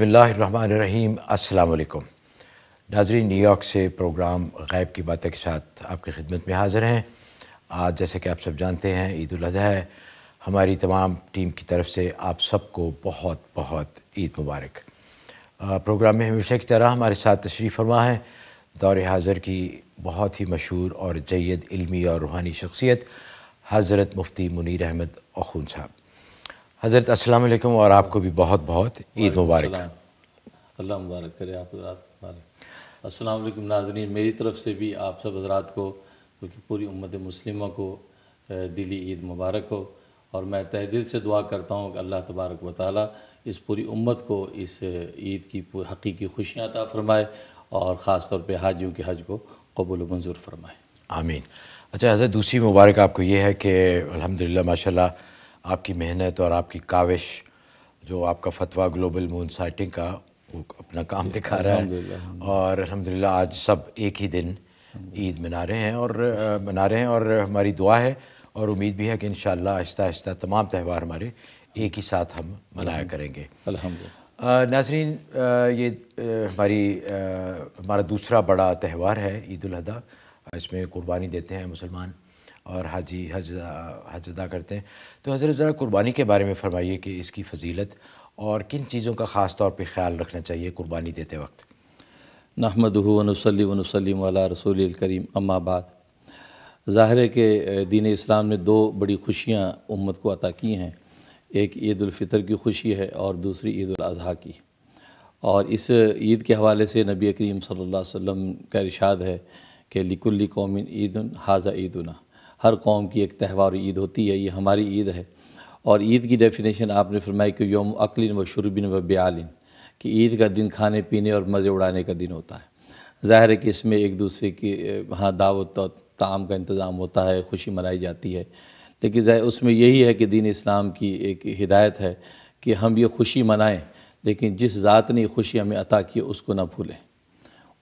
बसमीम् अल्लाम नाजरी न्यूयॉर्क से प्रोग्राम गैब की बातें के साथ आपकी खिदमत में हाज़िर हैं आज जैसे कि आप सब जानते हैं ईद अजी है हमारी तमाम टीम की तरफ से आप सबको बहुत बहुत ईद मुबारक प्रोग्राम में हमेशा की तरह हमारे साथ तशरीफ़ फरमा है दौरे हाज़र की बहुत ही मशहूर और जैद इलमी और रूहानी शख्सियत हज़रत मुफ्ती मुनिर अहमद अखून साहब हज़रत अस्सलाम वालेकुम और आपको भी बहुत बहुत ईद मुबारक अल्लाह मुबारक करे आप अस्सलाम वालेकुम नाजरीन मेरी तरफ से भी आप सब हजरात को क्योंकि पूरी उम्मत मुस्लिमों को दिली ईद मुबारक हो और मैं तह दिल से दुआ करता हूँ कि अल्लाह तबारक व ताली इस पूरी उम्मत को इस ईद की हकीकी खुशियाँ अता फ़रमाए और ख़ास तौर पर हाजियों के हज को कबूल मंजूर फरमाए आमीन अच्छा हज़रत दूसरी मुबारक आपको ये है कि अल्हम्दुलिल्लाह माशाल्लाह आपकी मेहनत और आपकी काविश जो आपका फतवा ग्लोबल मून साइटिंग का वो अपना काम दिखा रहा है और अलहमदिल्ला आज सब एक ही दिन ईद मना रहे हैं और मना रहे हैं और हमारी दुआ है और उम्मीद भी है कि इन आहिस्ता आहिस्ता तमाम त्यौहार हमारे एक ही साथ हम मनाया हम्म। करेंगे नाजरीन ये हमारी हमारा दूसरा बड़ा त्यौहार है ईद इसमें कुर्बानी देते हैं मुसलमान और हाजी हज हज अदा करते हैं तो हज़रत ज़रा कुर्बानी के बारे में फरमाइए कि इसकी फजीलत और किन चीज़ों का ख़ास तौर पर ख्याल रखना चाहिए कुर्बानी देते वक्त नहमद वनसली वाला रसूल करीम अम्माबाद ज़ाहिर के दीन इस्लाम ने दो बड़ी खुशियाँ उम्मत को अता की हैं एक ईदालफ़ितर की खुशी है और दूसरी ईद अजी की और इस ईद के हवाले से नबी करीम सल्लल्लाहु अलैहि वसल्लम का इरशाद है कि लिकुल्ली कौमिन ईद हाजा ईदना हर कौम की एक त्यौहार ईद होती है ये हमारी ईद है और ईद की डेफिनेशन आपने फरमाई कि योम अकलिन व शुरबिन व ब्यालिन कि ईद का दिन खाने पीने और मज़े उड़ाने का दिन होता है ज़ाहिर है कि इसमें एक दूसरे की हाँ दावत और ताम का इंतज़ाम होता है खुशी मनाई जाती है लेकिन उसमें यही है कि दीन इस्लाम की एक हिदायत है कि हम ये खुशी मनाएं लेकिन जिस ज़ात ने खुशी हमें अता की उसको ना भूलें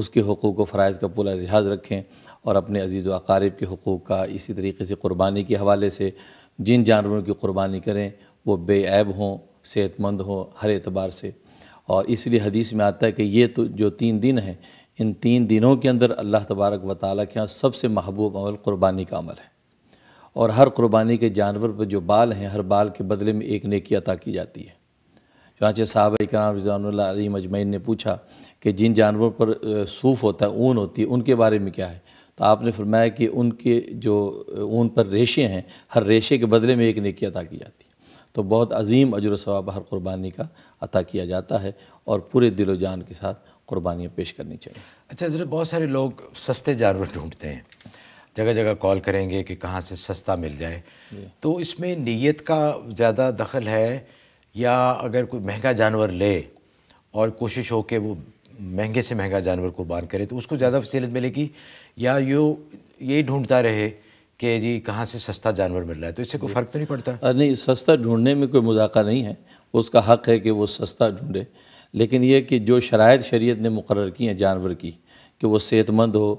उसके हकूक़ व फ़रज़ का पूरा लिहाज रखें और अपने अजीज़ व अकारीब के हकूक़ का इसी तरीके से कुर्बानी के हवाले से जिन जानवरों की क़ुरबानी करें वो बेऐब हों सेहतमंद हों हर एतबार से और इसलिए हदीस में आता है कि ये तो जो तीन दिन हैं इन तीन दिनों के अंदर अल्लाह तबारक व ताली के यहाँ सबसे महबूब अमल क़ुरबानी का अमल है और हर क़ुरबानी के जानवर पर जो बाल हैं हर बाल के बदले में एक नेकी अता की जाती है चाँचे साहब कराम रजान मजमैन ने पूछा कि जिन जानवरों पर सूफ होता है ऊन होती है उनके बारे में क्या है तो आपने फरमाया कि उनके जो ऊन पर रेशे हैं हर रेशे के बदले में एक नेकी अदा की जाती है तो बहुत अजीम अजर सवाब हर कुर्बानी का अता किया जाता है और पूरे दिलो जान के साथ कुर्बानियाँ पेश करनी चाहिए अच्छा ज़रा बहुत सारे लोग सस्ते जानवर ढूंढते हैं जगह जगह कॉल करेंगे कि कहाँ से सस्ता मिल जाए तो इसमें नीयत का ज़्यादा दखल है या अगर कोई महंगा जानवर ले और कोशिश हो कि वो महंगे से महंगा जानवर कुर्बान करे तो उसको ज़्यादा फसीलत मिलेगी या यो यही ढूंढता रहे कि जी कहाँ से सस्ता जानवर मिल रहा है तो इससे कोई फ़र्क तो नहीं पड़ता नहीं सस्ता ढूंढने में कोई मजाका नहीं है उसका हक़ है कि वो सस्ता ढूंढे लेकिन ये कि जो शराय शरीय ने मुकर की हैं जानवर की कि वो सेहतमंद हो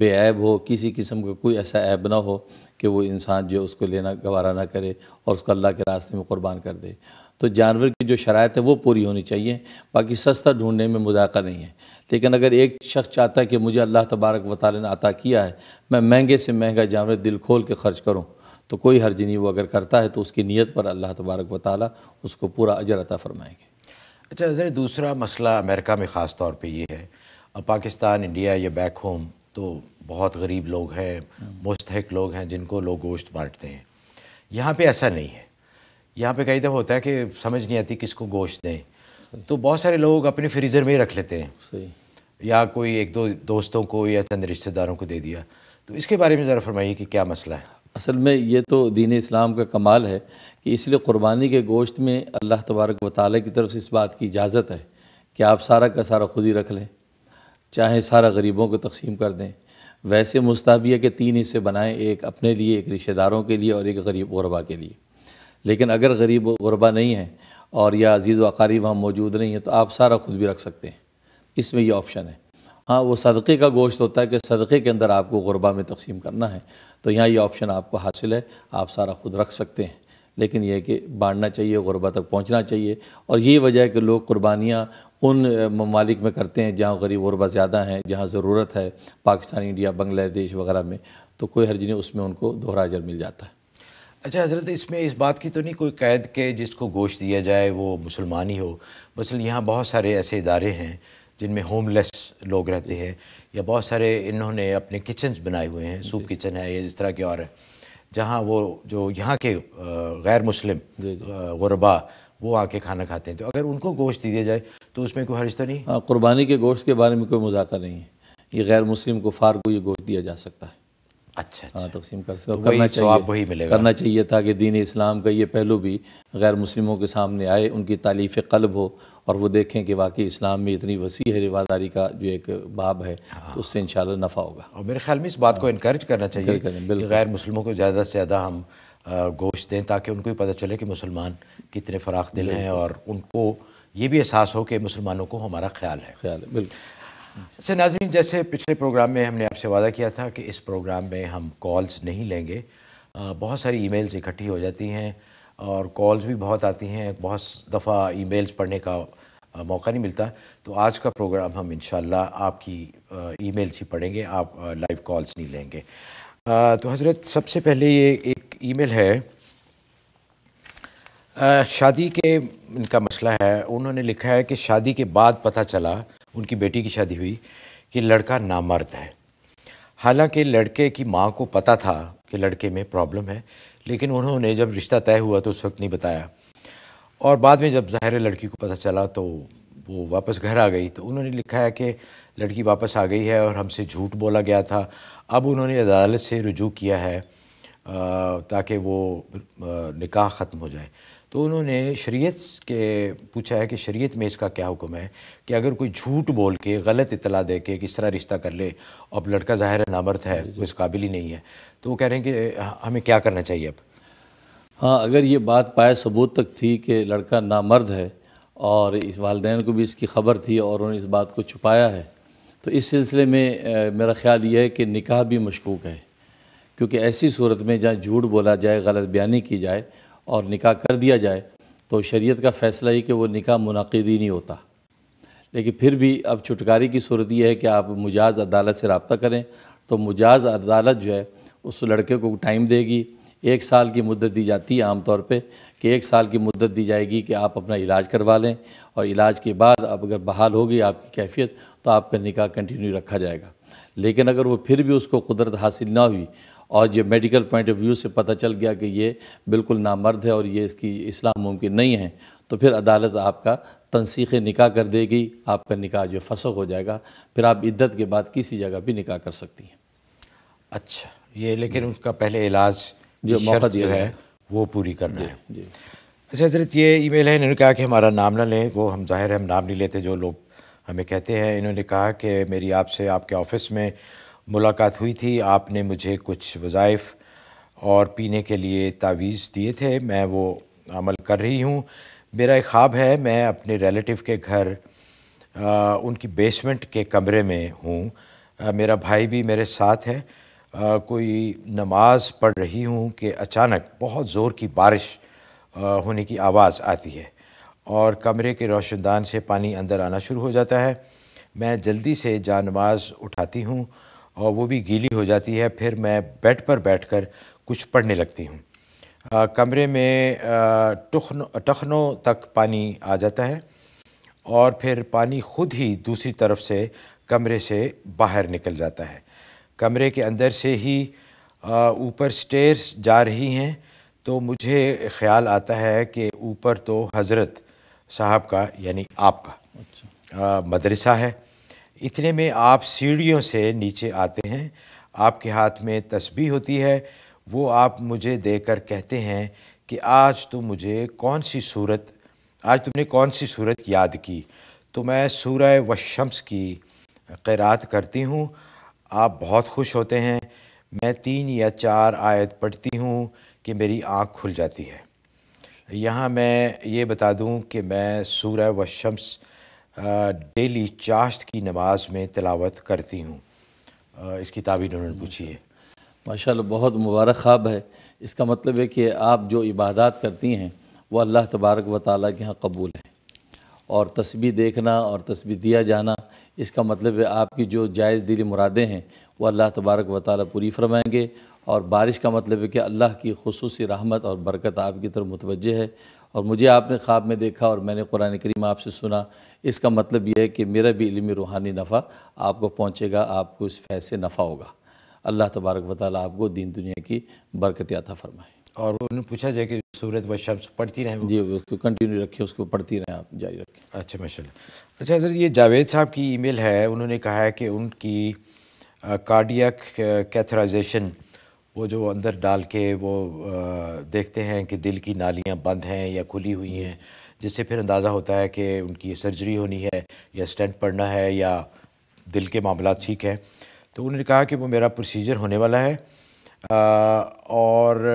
बेऐब हो किसी किस्म का कोई ऐसा ऐब ना हो कि वो इंसान जो उसको लेना गवारा ना करे और उसको अल्लाह के रास्ते में कुर्बान कर दे तो जानवर की जो शरात है वो पूरी होनी चाहिए बाकी सस्ता ढूंढने में मुदाका नहीं है लेकिन अगर एक शख्स चाहता है कि मुझे अल्लाह तबारक वाले ने अता किया है मैं महंगे से महंगा जानवर दिल खोल के ख़र्च करूँ तो कोई हर्ज नहीं वो अगर करता है तो उसकी नीयत पर अल्लाह तबारक वाली उसको पूरा अजर अता फरमाएंगे अच्छा अजर दूसरा मसला अमेरिका में ख़ास तौर पर ये है पाकिस्तान इंडिया या बैक होम तो बहुत गरीब लोग हैं मुस्तक लोग हैं जिनको लोग गोश्त बांटते हैं यहाँ पे ऐसा नहीं है यहाँ पे कई दफ़ा होता है कि समझ नहीं आती किसको गोश्त दें तो बहुत सारे लोग अपने फ्रीज़र में ही रख लेते हैं या कोई एक दो दोस्तों को या चंद रिश्तेदारों को दे दिया तो इसके बारे में ज़रा फरमाइए कि क्या मसला है असल में ये तो दीन इस्लाम का कमाल है कि इसलिए क़ुरबानी के गोश्त में अल्लाह तबारक व ताली की तरफ से इस बात की इजाज़त है कि आप सारा का सारा खुद ही रख लें चाहे सारा गरीबों को तकसीम कर दें वैसे मुस्ताबिया के तीन हिस्से बनाएं एक अपने लिए एक रिश्तेदारों के लिए और एक गरीब गरबा के लिए लेकिन अगर गरीब गरबा नहीं है और या अजीज़ वकारी वहाँ मौजूद नहीं है तो आप सारा खुद भी रख सकते हैं इसमें ये ऑप्शन है हाँ वो सदक़े का गोश्त होता है कि सदक़े के अंदर आपको गरबा में तकसीम करना है तो यहाँ ये ऑप्शन आपको हासिल है आप सारा खुद रख सकते हैं लेकिन यह कि बांटना चाहिए गरबा तक पहुँचना चाहिए और यही वजह है कि लोग कुर्बानियाँ उन ममालिक में करते हैं जहाँ गरीब गरबा ज़्यादा हैं जहाँ ज़रूरत है पाकिस्तान इंडिया बांग्लादेश वगैरह में तो कोई हर्ज नहीं उसमें उनको दोहरा अजर मिल जाता है अच्छा हजरत इसमें इस बात की तो नहीं कोई कैद के जिसको गोश्त दिया जाए वो मुसलमान ही हो मसल यहाँ बहुत सारे ऐसे इदारे हैं जिनमें होमलेस लोग रहते हैं या बहुत सारे इन्होंने अपने किचन बनाए हुए हैं सूप किचन है या इस तरह के और हैं जहाँ वो जो यहाँ के गैर मुस्लिम गरबा वो आके खाना खाते हैं तो अगर उनको गोश्त दिया जाए तो उसमें कोई हर्ज तो नहीं हाँ, कुर्बानी के गोश्त के बारे में कोई मजाका नहीं है ये गैर मुस्लिम कुफार को ये गोश्त दिया जा सकता है अच्छा हाँ अच्छा। तकसीम कर तो सकते तो करना चाहिए वही मिलेगा करना चाहिए था कि दीन इस्लाम का ये पहलू भी गैर मुस्लिमों के सामने आए उनकी तालीफ़ कल्ब हो और वो देखें कि वाकई इस्लाम में इतनी वसी है रिवादारी का जो एक बाब है हाँ। तो उससे इन नफ़ा होगा और मेरे ख्याल में इस बात को इनक्रेज हाँ। करना चाहिए गैर मुस्लिमों को ज़्यादा से ज़्यादा हम गोश्त दें ताकि उनको भी पता चले कि मुसलमान कितने फराख दिल हैं और उनको ये भी एहसास हो कि मुसलमानों को हमारा ख्याल है ख्याल है बिल्कुल से अच्छा, नाजीन जैसे पिछले प्रोग्राम में हमने आपसे वादा किया था कि इस प्रोग्राम में हम कॉल्स नहीं लेंगे बहुत सारी मेल्स इकट्ठी हो जाती हैं और कॉल्स भी बहुत आती हैं बहुत दफ़ा मेल्स पढ़ने का मौका नहीं मिलता तो आज का प्रोग्राम हम इन आपकी ईमेल्स ही पढ़ेंगे आप लाइव कॉल्स नहीं लेंगे आ, तो हज़रत सबसे पहले ये एक ईमेल है आ, शादी के इनका मसला है उन्होंने लिखा है कि शादी के बाद पता चला उनकी बेटी की शादी हुई कि लड़का नामर्द है हालांकि लड़के की माँ को पता था कि लड़के में प्रॉब्लम है लेकिन उन्होंने जब रिश्ता तय हुआ तो उस वक्त नहीं बताया और बाद में जब ज़ाहिर लड़की को पता चला तो वो वापस घर आ गई तो उन्होंने लिखा है कि लड़की वापस आ गई है और हमसे झूठ बोला गया था अब उन्होंने अदालत से रजू किया है ताकि वो निकाह ख़त्म हो जाए तो उन्होंने शरीयत के पूछा है कि शरीयत में इसका क्या हुक्म है कि अगर कोई झूठ बोल के गलत इतला दे के किस तरह रिश्ता कर ले अब लड़का ज़ाहिर नामर्द है वो इस काबिल ही नहीं है तो वो कह रहे हैं कि हमें क्या करना चाहिए अब हाँ अगर ये बात पाए सबूत तक थी कि लड़का नामर्द है और इस वालदे को भी इसकी ख़बर थी और उन्होंने इस बात को छुपाया है तो इस सिलसिले में मेरा ख्याल ये है कि निकाह भी मशकूक है क्योंकि ऐसी सूरत में जहाँ झूठ बोला जाए गलत बयानी की जाए और निकाह कर दिया जाए तो शरीयत का फ़ैसला ही कि वो निकाह मुनद ही नहीं होता लेकिन फिर भी अब छुटकारी की सूरत यह है कि आप मुजाज अदालत से रबता करें तो मुजाज अदालत जो है उस लड़के को टाइम देगी एक साल की मुद्दत दी जाती है आमतौर पे कि एक साल की मुद्दत दी जाएगी कि आप अपना इलाज करवा लें और इलाज के बाद अब अगर बहाल होगी आपकी कैफियत तो आपका निकाह कंटिन्यू रखा जाएगा लेकिन अगर वो फिर भी उसको कुदरत हासिल ना हुई और जो मेडिकल पॉइंट ऑफ व्यू से पता चल गया कि ये बिल्कुल नामर्द है और ये इसकी इस्लाम मुमकिन नहीं है तो फिर अदालत आपका तनसीख निकाह कर देगी आपका निकाह जो फसक हो जाएगा फिर आप इद्दत के बाद किसी जगह भी निकाह कर सकती हैं अच्छा ये लेकिन उसका पहले इलाज जो मौका जो है वो पूरी करना है अच्छा हजरत ये ईमेल है इन्होंने कहा कि हमारा नाम ना लें वो हम जाहिर हम नाम नहीं लेते जो लोग हमें कहते हैं इन्होंने कहा कि मेरी आपसे आपके ऑफ़िस में मुलाकात हुई थी आपने मुझे कुछ वज़ाइफ़ और पीने के लिए तावीज़ दिए थे मैं वो अमल कर रही हूँ मेरा एक ख्वाब है मैं अपने रिलेटिव के घर आ, उनकी बेसमेंट के कमरे में हूँ मेरा भाई भी मेरे साथ है आ, कोई नमाज पढ़ रही हूँ कि अचानक बहुत ज़ोर की बारिश आ, होने की आवाज़ आती है और कमरे के रोशनदान से पानी अंदर आना शुरू हो जाता है मैं जल्दी से नमाज उठाती हूँ और वो भी गीली हो जाती है फिर मैं बेड पर बैठकर कुछ पढ़ने लगती हूँ कमरे में टखनों टखनों तक पानी आ जाता है और फिर पानी खुद ही दूसरी तरफ से कमरे से बाहर निकल जाता है कमरे के अंदर से ही ऊपर स्टेयर्स जा रही हैं तो मुझे ख्याल आता है कि ऊपर तो हज़रत साहब का यानी आपका अच्छा। मदरसा है इतने में आप सीढ़ियों से नीचे आते हैं आपके हाथ में तस्बी होती है वो आप मुझे देकर कहते हैं कि आज तुम मुझे कौन सी सूरत आज तुमने कौन सी सूरत याद की तो मैं सूर्य व शम्स की क़रात करती हूँ आप बहुत खुश होते हैं मैं तीन या चार आयत पढ़ती हूँ कि मेरी आँख खुल जाती है यहाँ मैं ये बता दूँ कि मैं सूर्य व शम्स डेली चाश्त की नमाज में तलावत करती हूँ इसकी ताबीर उन्होंने हम्म। पूछी है माशा बहुत मुबारक ख्वाब है इसका मतलब है कि आप जो इबादत करती हैं वो अल्लाह तबारक व ताली के यहाँ कबूल है और तस्वीर देखना और तस्वीर दिया जाना इसका मतलब है आपकी जो जायज़ दिली मुरादें हैं वो अल्लाह तबारक व पूरी फरमाएँगे और बारिश का मतलब है कि अल्लाह की खसूस रहमत और बरकत आपकी तरफ मुतवज़ है और मुझे आपने ख्वाब में देखा और मैंने कुरान करीम आपसे सुना इसका मतलब यह है कि मेरा भी इलमी रूहानी नफ़ा आपको पहुँचेगा आपको इस फैज से नफ़ा होगा अल्लाह तबारक वाली आपको दीन दुनिया की बरकत आता फरमाए और उन्होंने पूछा जाए कि सूरत व शम्स पढ़ती रहें जी उसको कंटिन्यू रखें उसको पढ़ती रहें आप जारी रखें अच्छा माशा अच्छा सर ये जावेद साहब की ईमेल है उन्होंने कहा है कि उनकी कार्डियक कैथराइजेशन वो जो अंदर डाल के वो आ, देखते हैं कि दिल की नालियाँ बंद हैं या खुली हुई हैं जिससे फिर अंदाज़ा होता है कि उनकी सर्जरी होनी है या स्टेंट पड़ना है या दिल के मामला ठीक हैं तो उन्होंने कहा कि वो मेरा प्रोसीजर होने वाला है आ, और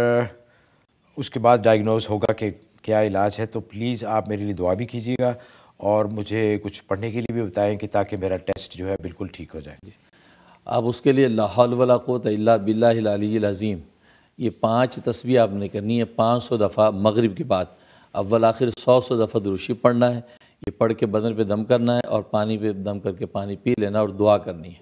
उसके बाद डायग्नोज होगा कि क्या इलाज है तो प्लीज़ आप मेरे लिए दुआ भी कीजिएगा और मुझे कुछ पढ़ने के लिए भी बताएं कि ताकि मेरा टेस्ट जो है बिल्कुल ठीक हो जाए आप उसके लिए लाहौलवलाकोत बिल्लाज़ीम ये पाँच तस्वीर आपने करनी है पाँच सौ दफ़ा मगरब के बाद अव्वल आखिर सौ सौ दफ़ा दुरुशी पढ़ना है ये पढ़ के बदन पे दम करना है और पानी पे दम करके पानी पी लेना और दुआ करनी है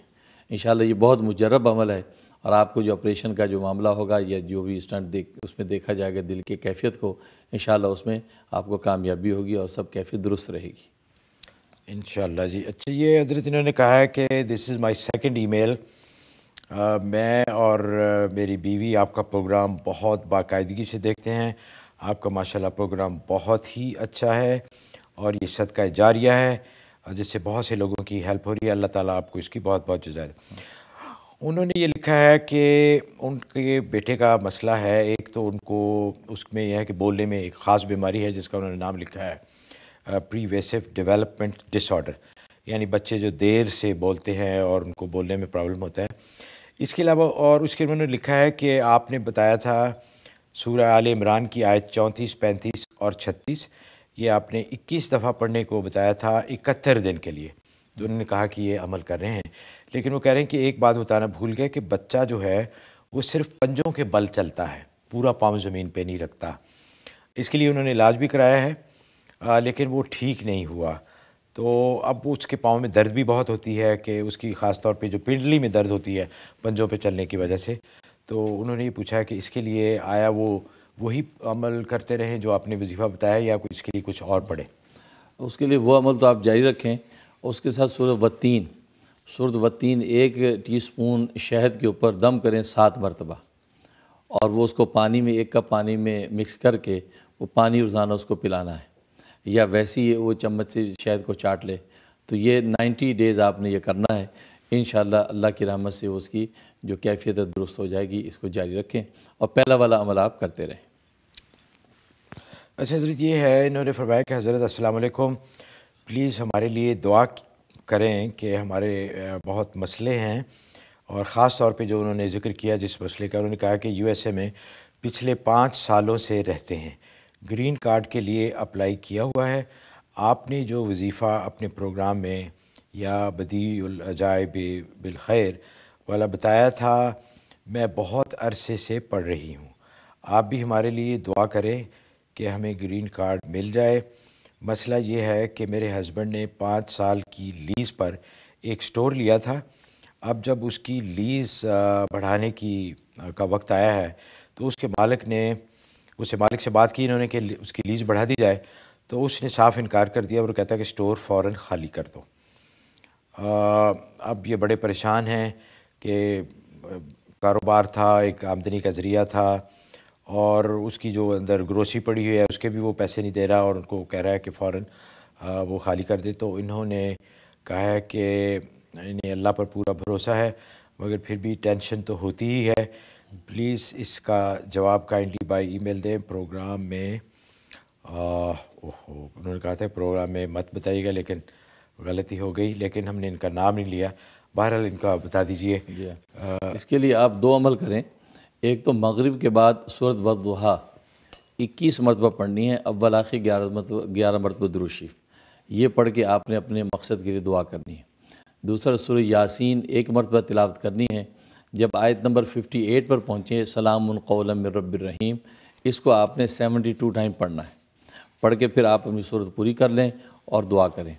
इन ये बहुत मुजरब अमल है और आपको जो ऑपरेशन का जो मामला होगा या जो भी स्टंट देख उसमें देखा जाएगा दिल की कैफियत को इन उसमें आपको कामयाबी होगी और सब कैफियत दुरुस्त रहेगी इन जी अच्छा ये हजरत इन्होंने कहा है कि this is my second email मैं और uh, मेरी बीवी आपका प्रोग्राम बहुत बाकायदगी से देखते हैं आपका माशाल्लाह प्रोग्राम बहुत ही अच्छा है और ये सदका जारिया है जिससे बहुत से लोगों की हेल्प हो रही है अल्लाह ताला आपको इसकी बहुत बहुत जजाय उन्होंने ये लिखा है कि उनके बेटे का मसला है एक तो उनको उसमें यह है कि बोलने में एक ख़ास बीमारी है जिसका उन्होंने नाम लिखा है प्रीवेसिव डेवलपमेंट डिसऑर्डर यानी बच्चे जो देर से बोलते हैं और उनको बोलने में प्रॉब्लम होता है इसके अलावा और उसके उन्होंने लिखा है कि आपने बताया था सूर्य आल इमरान की आयत चौंतीस पैंतीस और छत्तीस ये आपने इक्कीस दफ़ा पढ़ने को बताया था इकहत्तर दिन के लिए तो उन्होंने कहा कि ये अमल कर रहे हैं लेकिन वो कह रहे हैं कि एक बात बताना भूल गए कि बच्चा जो है वो सिर्फ पंजों के बल चलता है पूरा पाँव ज़मीन पर नहीं रखता इसके लिए उन्होंने इलाज भी कराया है आ, लेकिन वो ठीक नहीं हुआ तो अब उसके पाँव में दर्द भी बहुत होती है कि उसकी ख़ास तौर पे जो पिंडली में दर्द होती है पंजों पे चलने की वजह से तो उन्होंने ये पूछा कि इसके लिए आया वो वही अमल करते रहें जो आपने वजीफ़ा बताया या इसके लिए कुछ और पड़े उसके लिए वो अमल तो आप जारी रखें उसके साथ सूरत वतीन सुरद वतीन एक टीस्पून शहद के ऊपर दम करें सात मरतबा और वो उसको पानी में एक कप पानी में मिक्स करके वो पानी रोज़ाना उसको पिलाना है या वैसे ही वो चम्मच से शहद को चाट ले तो ये 90 डेज़ आपने ये करना है इन अल्लाह की रहमत से उसकी जो कैफियत है दुरुस्त हो जाएगी इसको जारी रखें और पहला वाला अमल आप करते रहें अच्छा हजरत ये है इन्होंने फरमाया कि हज़रत असलकुम प्लीज़ हमारे लिए दुआ करें कि हमारे बहुत मसले हैं और ख़ास तौर पे जो उन्होंने जिक्र किया जिस मसले का उन्होंने कहा कि यूएसए में पिछले पाँच सालों से रहते हैं ग्रीन कार्ड के लिए अप्लाई किया हुआ है आपने जो वजीफ़ा अपने प्रोग्राम में या बदीजायब बिलखैर वाला बताया था मैं बहुत अरसे से पढ़ रही हूँ आप भी हमारे लिए दुआ करें कि हमें ग्रीन कार्ड मिल जाए मसला ये है कि मेरे हस्बैंड ने पाँच साल की लीज़ पर एक स्टोर लिया था अब जब उसकी लीज़ बढ़ाने की का वक्त आया है तो उसके मालिक ने उसे मालिक से बात की इन्होंने कि उसकी लीज़ बढ़ा दी जाए तो उसने साफ इनकार कर दिया और कहता कि स्टोर फ़ौर ख़ाली कर दो अब ये बड़े परेशान हैं कि कारोबार था एक आमदनी का ज़रिया था और उसकी जो अंदर ग्रोसरी पड़ी हुई है उसके भी वो पैसे नहीं दे रहा और उनको कह रहा है कि फ़ौर वो खाली कर दे तो इन्होंने कहा है कि इन्हें अल्लाह पर पूरा भरोसा है मगर फिर भी टेंशन तो होती ही है प्लीज़ इसका जवाब काइंडली बाई ई मेल दें प्रोग्राम में ओहो उन्होंने कहा था प्रोग्राम में मत बताइएगा लेकिन गलती हो गई लेकिन हमने इनका नाम नहीं लिया बहरहाल इनका बता दीजिए इसके लिए आप दो अमल करें एक तो मगरिब के बाद सूरत वदहा इक्कीस मरतबा पढ़नी है अव्वल आखिर ग्यारह मरतब ग्यारह मरतबा दुरुशीफ ये पढ़ के आपने अपने मकसद के लिए दुआ करनी है दूसरा सुर यासीन एक मरतबा तिलावत करनी है जब आयत नंबर 58 पर पहुँचे सलामकौलम रबीम इसको आपने 72 टाइम पढ़ना है पढ़ के फिर आप अपनी सूरत पूरी कर लें और दुआ करें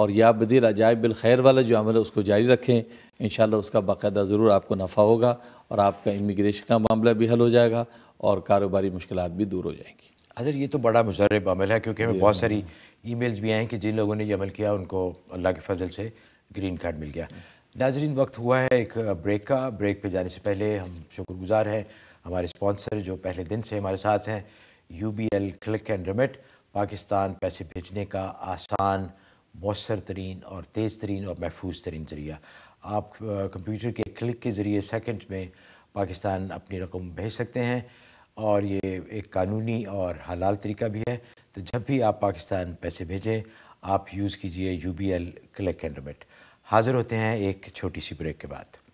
और या बदिर अजायब बिल खैर वाला जो अमल है उसको जारी रखें इन उसका बाकायदा ज़रूर आपको नफ़ा होगा और आपका इमिग्रेशन का मामला भी हल हो जाएगा और कारोबारी मुश्किल भी दूर हो जाएंगी हजर ये तो बड़ा मुजरब अमल है क्योंकि हमें बहुत सारी ईमेल्स भी आए हैं कि जिन लोगों ने ये अमल किया उनको अल्लाह के फजल से ग्रीन कार्ड मिल गया नाजरीन वक्त हुआ है एक ब्रेक का ब्रेक पे जाने से पहले हम शुक्रगुजार हैं हमारे स्पॉन्सर जो पहले दिन से हमारे साथ हैं U B L click and remit Pakistan पैसे भेजने का आसान मौसर तरीन और तेज़ तरीन और महफूज तरीन ज़रिया आप कंप्यूटर के क्लिक के ज़रिए सेकंड में पाकिस्तान अपनी रकम भेज सकते हैं और ये एक कानूनी और हलाल तरीका भी है तो जब भी आप पाकिस्तान पैसे भेजें आप यूज़ कीजिए U B L click and remit हाज़िर होते हैं एक छोटी सी ब्रेक के बाद